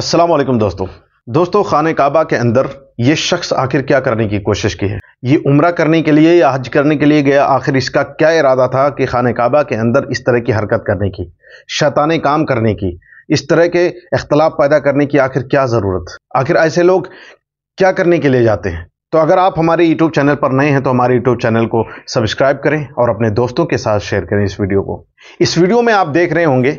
असलम दोस्तों दोस्तों खान काबा के अंदर ये शख्स आखिर क्या करने की कोशिश की है ये उम्र करने के लिए या हज करने के लिए गया आखिर इसका क्या इरादा था कि खान काबा के अंदर इस तरह की हरकत करने की शैतान काम करने की इस तरह के अख्तलाफ पैदा करने की आखिर क्या ज़रूरत आखिर ऐसे लोग क्या करने के लिए जाते हैं तो अगर आप हमारे यूट्यूब चैनल पर नए हैं तो हमारे यूट्यूब चैनल को सब्सक्राइब करें और अपने दोस्तों के साथ शेयर करें इस वीडियो को इस वीडियो में आप देख रहे होंगे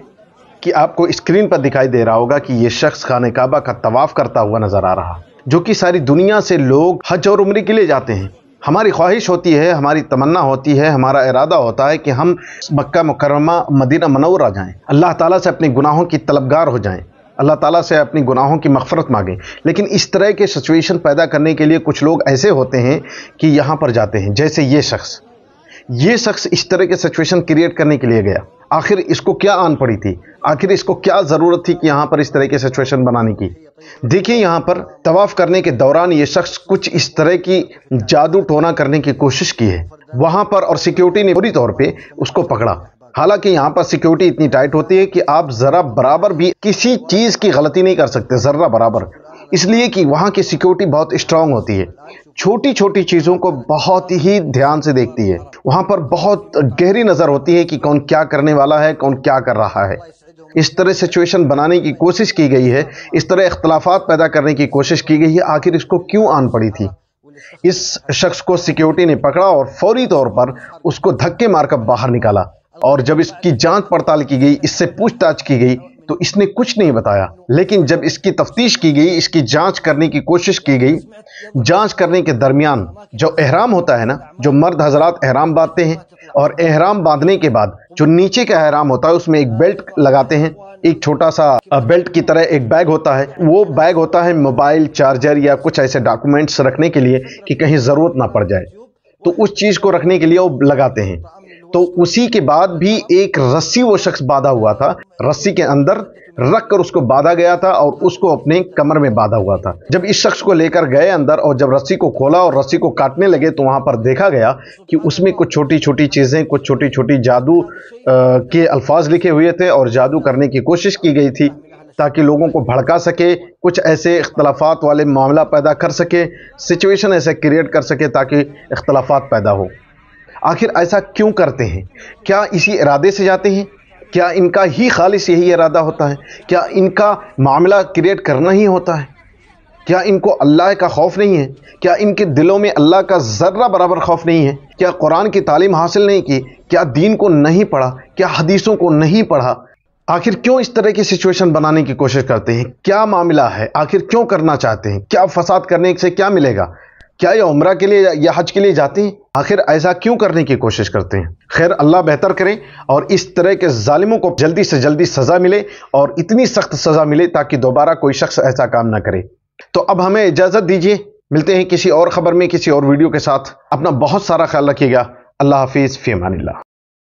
कि आपको स्क्रीन पर दिखाई दे रहा होगा कि ये शख्स खाने काबा का तवाफ़ करता हुआ नज़र आ रहा जो कि सारी दुनिया से लोग हज और उम्र के लिए जाते हैं हमारी ख्वाहिश होती है हमारी तमन्ना होती है हमारा इरादा होता है कि हम मक्का मुकरमा मदीना मनौरा जाएं अल्लाह ताला से अपने गुनाहों की तलबगार हो जाएं अल्लाह ताला से अपनी गुनाहों की मफ़रत मांगें लेकिन इस तरह के सिचुएशन पैदा करने के लिए कुछ लोग ऐसे होते हैं कि यहाँ पर जाते हैं जैसे ये शख्स ये शख्स इस तरह के सिचुएशन क्रिएट करने के लिए गया आखिर इसको क्या आन पड़ी थी आखिर इसको क्या ज़रूरत थी कि यहां पर इस तरह की सिचुएशन बनाने की देखिए यहां पर तवाफ़ करने के दौरान यह शख्स कुछ इस तरह की जादू टोना करने की कोशिश की है वहां पर और सिक्योरिटी ने पूरी तौर पे उसको पकड़ा हालांकि यहां पर सिक्योरिटी इतनी टाइट होती है कि आप ज़रा बराबर भी किसी चीज़ की गलती नहीं कर सकते ज़रा बराबर इसलिए कि वहाँ की सिक्योरिटी बहुत स्ट्रांग होती है छोटी छोटी चीज़ों को बहुत ही ध्यान से देखती है वहाँ पर बहुत गहरी नज़र होती है कि कौन क्या करने वाला है कौन क्या कर रहा है इस तरह सिचुएशन बनाने की कोशिश की गई है इस तरह इख्तलाफात पैदा करने की कोशिश की गई है आखिर इसको क्यों आन पड़ी थी इस शख्स को सिक्योरिटी ने पकड़ा और फौरी तौर पर उसको धक्के मारकर बाहर निकाला और जब इसकी जांच पड़ताल की गई इससे पूछताछ की गई तो इसने कुछ नहीं बताया लेकिन जब इसकी तफ्तीश की गई इसकी जांच करने की कोशिश की गई जांच करने के दरमियान जो एहराम होता है ना जो मर्द हजरात एहराम बांधते हैं और एहराम बांधने के बाद जो नीचे का एहराम होता है उसमें एक बेल्ट लगाते हैं एक छोटा सा बेल्ट की तरह एक बैग होता है वो बैग होता है मोबाइल चार्जर या कुछ ऐसे डॉक्यूमेंट्स रखने के लिए कि कहीं ज़रूरत ना पड़ जाए तो उस चीज़ को रखने के लिए वो लगाते हैं तो उसी के बाद भी एक रस्सी वो शख्स बाधा हुआ था रस्सी के अंदर रख कर उसको बांधा गया था और उसको अपने कमर में बांधा हुआ था जब इस शख्स को लेकर गए अंदर और जब रस्सी को खोला और रस्सी को काटने लगे तो वहाँ पर देखा गया कि उसमें कुछ छोटी छोटी चीज़ें कुछ छोटी छोटी जादू के अल्फाज लिखे हुए थे और जादू करने की कोशिश की गई थी ताकि लोगों को भड़का सके कुछ ऐसे इख्तलाफात वाले मामला पैदा कर सके सिचुएशन ऐसे क्रिएट कर सके ताकि इख्तलाफात पैदा हो आखिर ऐसा क्यों करते हैं क्या इसी इरादे से जाते हैं क्या इनका ही खालिश यही इरादा होता है क्या इनका मामला क्रिएट करना ही होता है क्या इनको अल्लाह का खौफ नहीं है क्या इनके दिलों में अल्लाह का ज़र्रा बराबर खौफ नहीं है क्या कुरान की तालीम हासिल नहीं की क्या दीन को नहीं पढ़ा क्या हदीसों को नहीं पढ़ा आखिर क्यों इस तरह की सिचुएशन बनाने की कोशिश करते हैं क्या मामला है आखिर क्यों करना चाहते हैं क्या फसाद करने से क्या मिलेगा क्या ये उम्र के लिए या हज के लिए जाते हैं आखिर ऐसा क्यों करने की कोशिश करते हैं खैर अल्लाह बेहतर करें और इस तरह के जालिमों को जल्दी से जल्दी सज़ा मिले और इतनी सख्त सज़ा मिले ताकि दोबारा कोई शख्स ऐसा काम ना करे तो अब हमें इजाज़त दीजिए मिलते हैं किसी और खबर में किसी और वीडियो के साथ अपना बहुत सारा ख्याल रखिएगा अल्लाह हाफिज़ फेमान